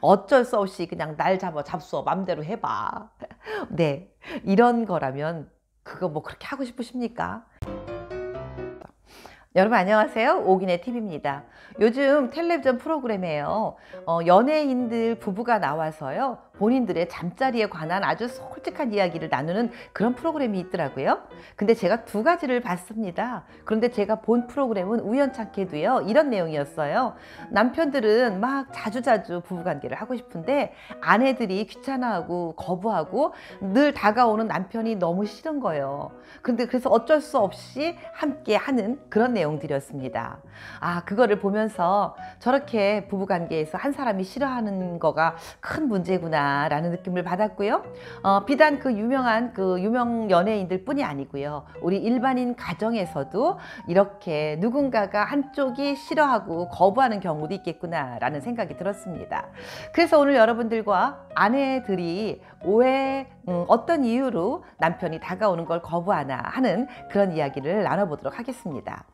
어쩔 수 없이 그냥 날 잡아 잡수어 맘대로 해봐 네 이런 거라면 그거 뭐 그렇게 하고 싶으십니까? 여러분 안녕하세요 오기네 TV입니다 요즘 텔레비전 프로그램에요 어, 연예인들 부부가 나와서요 본인들의 잠자리에 관한 아주 솔직한 이야기를 나누는 그런 프로그램이 있더라고요. 근데 제가 두 가지를 봤습니다. 그런데 제가 본 프로그램은 우연찮게도요. 이런 내용이었어요. 남편들은 막 자주자주 부부관계를 하고 싶은데 아내들이 귀찮아하고 거부하고 늘 다가오는 남편이 너무 싫은 거예요. 근데 그래서 어쩔 수 없이 함께 하는 그런 내용들이었습니다. 아, 그거를 보면서 저렇게 부부관계에서 한 사람이 싫어하는 거가 큰 문제구나. 라는 느낌을 받았고요. 어, 비단 그 유명한 그 유명 연예인들 뿐이 아니고요. 우리 일반인 가정에서도 이렇게 누군가가 한쪽이 싫어하고 거부하는 경우도 있겠구나라는 생각이 들었습니다. 그래서 오늘 여러분들과 아내들이 왜 음, 어떤 이유로 남편이 다가오는 걸 거부하나 하는 그런 이야기를 나눠보도록 하겠습니다.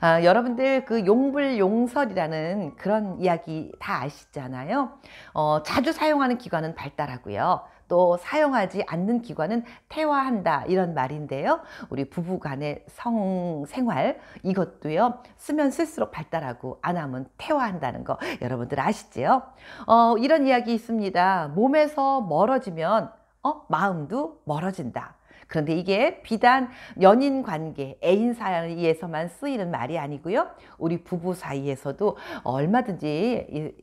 아, 여러분들 그 용불용설이라는 그런 이야기 다 아시잖아요. 어, 자주 사용하는 기관은 발달하고요. 또 사용하지 않는 기관은 태화한다 이런 말인데요. 우리 부부 간의 성생활 이것도요. 쓰면 쓸수록 발달하고 안 하면 태화한다는 거 여러분들 아시지요? 어, 이런 이야기 있습니다. 몸에서 멀어지면 어, 마음도 멀어진다. 그런데 이게 비단 연인 관계, 애인 사이에서만 쓰이는 말이 아니고요. 우리 부부 사이에서도 얼마든지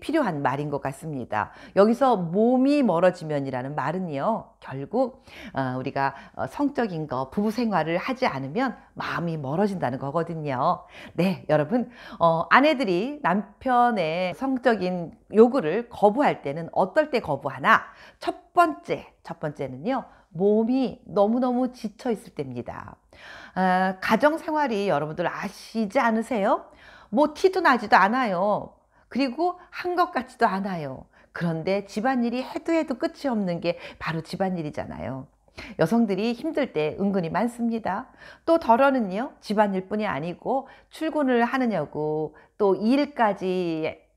필요한 말인 것 같습니다. 여기서 몸이 멀어지면이라는 말은요. 결국 어, 우리가 어, 성적인 거 부부 생활을 하지 않으면 마음이 멀어진다는 거거든요. 네, 여러분 어, 아내들이 남편의 성적인 요구를 거부할 때는 어떨 때 거부하나? 첫 번째, 첫 번째는요. 몸이 너무너무 지쳐 있을 때입니다. 아, 가정 생활이 여러분들 아시지 않으세요? 뭐 티도 나지도 않아요. 그리고 한 것 같지도 않아요. 그런데 집안일이 해도 해도 끝이 없는 게 바로 집안일이잖아요. 여성들이 힘들 때 은근히 많습니다. 또 덜어는요, 집안일뿐이 아니고 출근을 하느냐고 또 일까지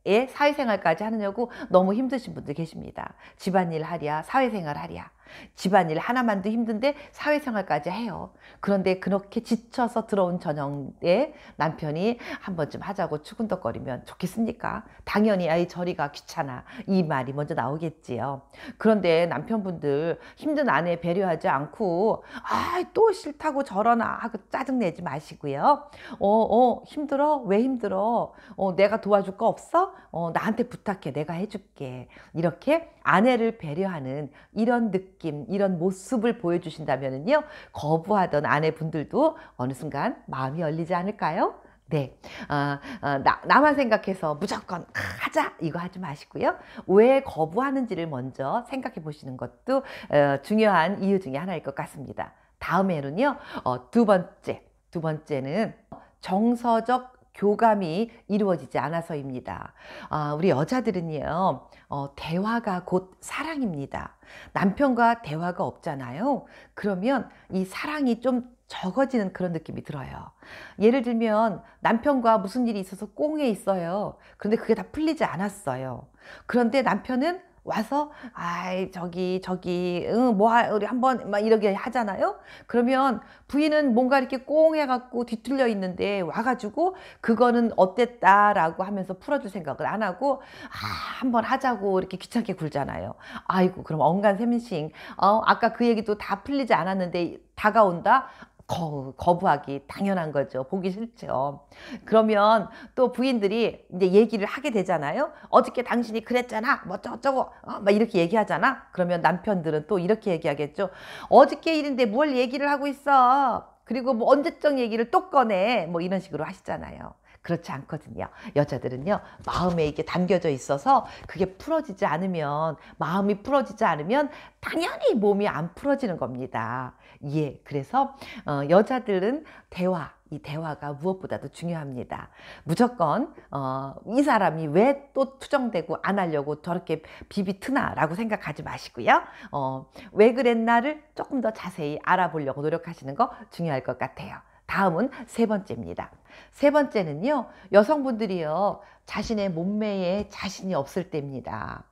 의 예, 사회생활까지 하느냐고 너무 힘드신 분들 계십니다. 집안일 하랴, 사회생활 하랴. 집안일 하나만도 힘든데 사회생활까지 해요. 그런데 그렇게 지쳐서 들어온 저녁에 남편이 한 번쯤 하자고 추근덕거리면 좋겠습니까? 당연히 아이 저리가 귀찮아 이 말이 먼저 나오겠지요. 그런데 남편분들 힘든 아내 배려하지 않고 아이또 싫다고 저러나 하고 짜증내지 마시고요. 어, 어 힘들어? 왜 힘들어? 어, 내가 도와줄 거 없어? 어, 나한테 부탁해 내가 해줄게. 이렇게 아내를 배려하는 이런 느낌 느낌 이런 모습을 보여주신다면요 거부하던 아내분들도 어느 순간 마음이 열리지 않을까요? 네, 어, 어, 나, 나만 생각해서 무조건 하자 이거 하지 마시고요. 왜 거부하는지를 먼저 생각해 보시는 것도 어, 중요한 이유 중에 하나일 것 같습니다. 다음에는요, 어, 두 번째, 두 번째는 정서적 교감이 이루어지지 않아서입니다. 어, 우리 여자들은요, 어, 대화가 곧 사랑입니다. 남편과 대화가 없잖아요. 그러면 이 사랑이 좀 적어지는 그런 느낌이 들어요. 예를 들면 남편과 무슨 일이 있어서 꽁에 있어요. 그런데 그게 다 풀리지 않았어요. 그런데 남편은 와서 아이 저기 저기 응, 뭐 하, 우리 한번 막 이렇게 하잖아요. 그러면 부인은 뭔가 이렇게 꽁 해갖고 뒤틀려 있는데 와가지고 그거는 어땠다라고 하면서 풀어줄 생각을 안 하고 아 한 번 하자고 이렇게 귀찮게 굴잖아요. 아이고 그럼 엉간 샘싱 어 아까 그 얘기도 다 풀리지 않았는데 다가온다 거, 부하기 당연한 거죠. 보기 싫죠. 그러면 또 부인들이 이제 얘기를 하게 되잖아요. 어저께 당신이 그랬잖아. 뭐 어쩌고 어? 막 이렇게 얘기하잖아. 그러면 남편들은 또 이렇게 얘기하겠죠. 어저께 일인데 뭘 얘기를 하고 있어. 그리고 뭐 언제적 얘기를 또 꺼내 뭐 이런 식으로 하시잖아요. 그렇지 않거든요. 여자들은요, 마음에 이게 담겨져 있어서 그게 풀어지지 않으면, 마음이 풀어지지 않으면 당연히 몸이 안 풀어지는 겁니다. 예, 그래서, 어, 여자들은 대화, 이 대화가 무엇보다도 중요합니다. 무조건 어, 이 사람이 왜 또 투정되고 안 하려고 저렇게 비비트나라고 생각하지 마시고요. 어, 왜 그랬나를 조금 더 자세히 알아보려고 노력하시는 거 중요할 것 같아요. 다음은 세 번째입니다. 세 번째는요. 여성분들이요. 자신의 몸매에 자신이 없을 때입니다.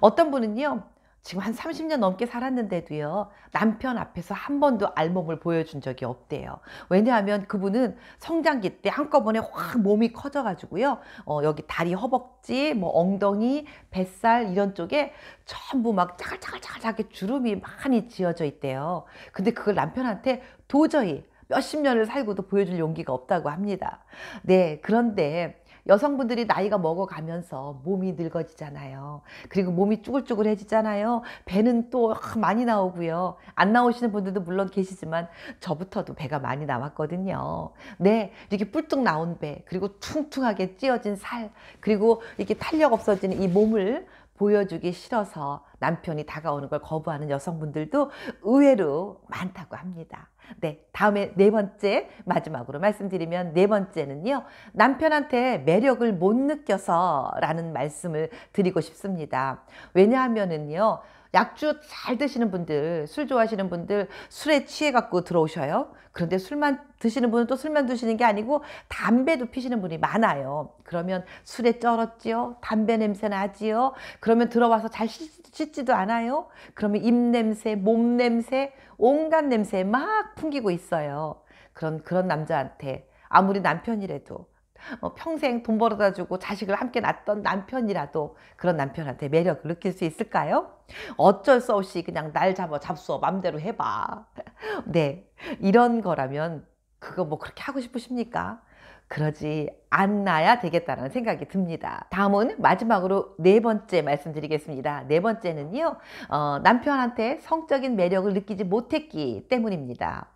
어떤 분은요. 지금 한 30년 넘게 살았는데도요. 남편 앞에서 한 번도 알몸을 보여준 적이 없대요. 왜냐하면 그분은 성장기 때 한꺼번에 확 몸이 커져가지고요. 어, 여기 다리 허벅지, 뭐 엉덩이, 뱃살 이런 쪽에 전부 막 짜글짜글짜글하게 주름이 많이 지어져 있대요. 근데 그걸 남편한테 도저히 몇십 년을 살고도 보여줄 용기가 없다고 합니다. 네, 그런데 여성분들이 나이가 먹어가면서 몸이 늙어지잖아요. 그리고 몸이 쭈글쭈글해지잖아요. 배는 또 많이 나오고요. 안 나오시는 분들도 물론 계시지만 저부터도 배가 많이 나왔거든요. 네, 이렇게 뿔뚝 나온 배, 그리고 퉁퉁하게 찧어진 살, 그리고 이렇게 탄력 없어지는 이 몸을 보여주기 싫어서 남편이 다가오는 걸 거부하는 여성분들도 의외로 많다고 합니다. 네, 다음에 네 번째 마지막으로 말씀드리면 네 번째는요. 남편한테 매력을 못 느껴서 라는 말씀을 드리고 싶습니다. 왜냐하면은요. 약주 잘 드시는 분들, 술 좋아하시는 분들 술에 취해갖고 들어오셔요. 그런데 술만 드시는 분은 또 술만 드시는 게 아니고 담배도 피시는 분이 많아요. 그러면 술에 쩔었지요? 담배 냄새 나지요? 그러면 들어와서 잘 씻지도 않아요? 그러면 입냄새, 몸냄새, 온갖 냄새 막 풍기고 있어요. 그런, 그런 남자한테 아무리 남편이라도 어, 평생 돈 벌어다 주고 자식을 함께 낳던 남편이라도 그런 남편한테 매력을 느낄 수 있을까요? 어쩔 수 없이 그냥 날 잡아 잡수어 맘대로 해봐 네 이런 거라면 그거 뭐 그렇게 하고 싶으십니까? 그러지 않나야 되겠다는 생각이 듭니다. 다음은 마지막으로 네 번째 말씀드리겠습니다. 네 번째는요, 어, 남편한테 성적인 매력을 느끼지 못했기 때문입니다.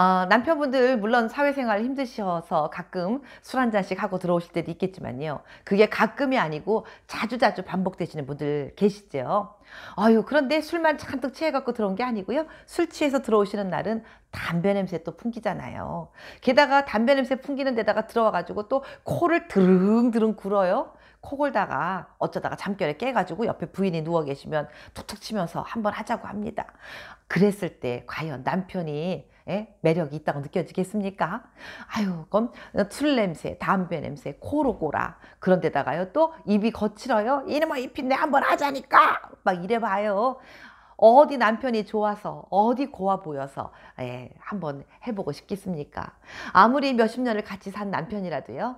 어, 남편분들 물론 사회생활 힘드셔서 가끔 술 한 잔씩 하고 들어오실 때도 있겠지만요. 그게 가끔이 아니고 자주자주 반복되시는 분들 계시죠. 아유 그런데 술만 잔뜩 취해갖고 들어온 게 아니고요. 술 취해서 들어오시는 날은 담배 냄새 또 풍기잖아요. 게다가 담배 냄새 풍기는 데다가 들어와가지고 또 코를 드릉드릉 굴어요. 코 골다가 어쩌다가 잠결에 깨가지고 옆에 부인이 누워 계시면 툭툭 치면서 한번 하자고 합니다. 그랬을 때 과연 남편이 예? 매력이 있다고 느껴지겠습니까? 아유, 그럼 술 냄새, 담배 냄새, 코로 꼬라. 그런데다가요, 또 입이 거칠어요? 이놈의 입이 내 한번 하자니까! 막 이래봐요. 어디 남편이 좋아서 어디 고아 보여서 예, 한번 해보고 싶겠습니까? 아무리 몇십 년을 같이 산 남편이라도요.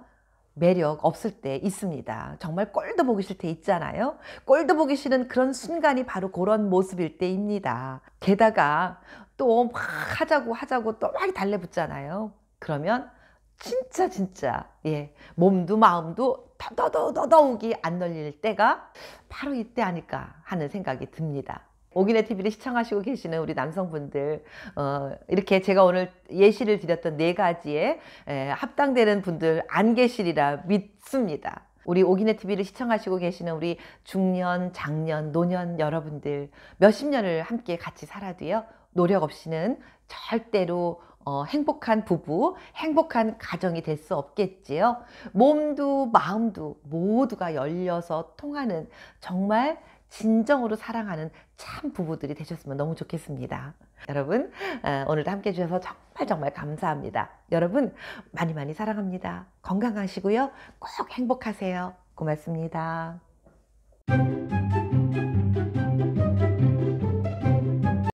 매력 없을 때 있습니다. 정말 꼴도 보기 싫을 때 있잖아요. 꼴도 보기 싫은 그런 순간이 바로 그런 모습일 때입니다. 게다가 또막 하자고 하자고 또 막 달래붙잖아요. 그러면 진짜 진짜 예 몸도 마음도 더더더더더욱이 안 널릴 때가 바로 이때 아닐까 하는 생각이 듭니다. 오기네 TV를 시청하시고 계시는 우리 남성분들 어, 이렇게 제가 오늘 예시를 드렸던 네 가지에 에, 합당되는 분들 안 계시리라 믿습니다. 우리 오기네 TV를 시청하시고 계시는 우리 중년, 장년, 노년 여러분들 몇십 년을 함께 같이 살아도요. 노력 없이는 절대로 어, 행복한 부부, 행복한 가정이 될 수 없겠지요. 몸도 마음도 모두가 열려서 통하는 정말 진정으로 사랑하는 참 부부들이 되셨으면 너무 좋겠습니다. 여러분 어, 오늘도 함께 해주셔서 정말 정말 감사합니다. 여러분 많이 많이 사랑합니다. 건강하시고요. 꼭 행복하세요. 고맙습니다.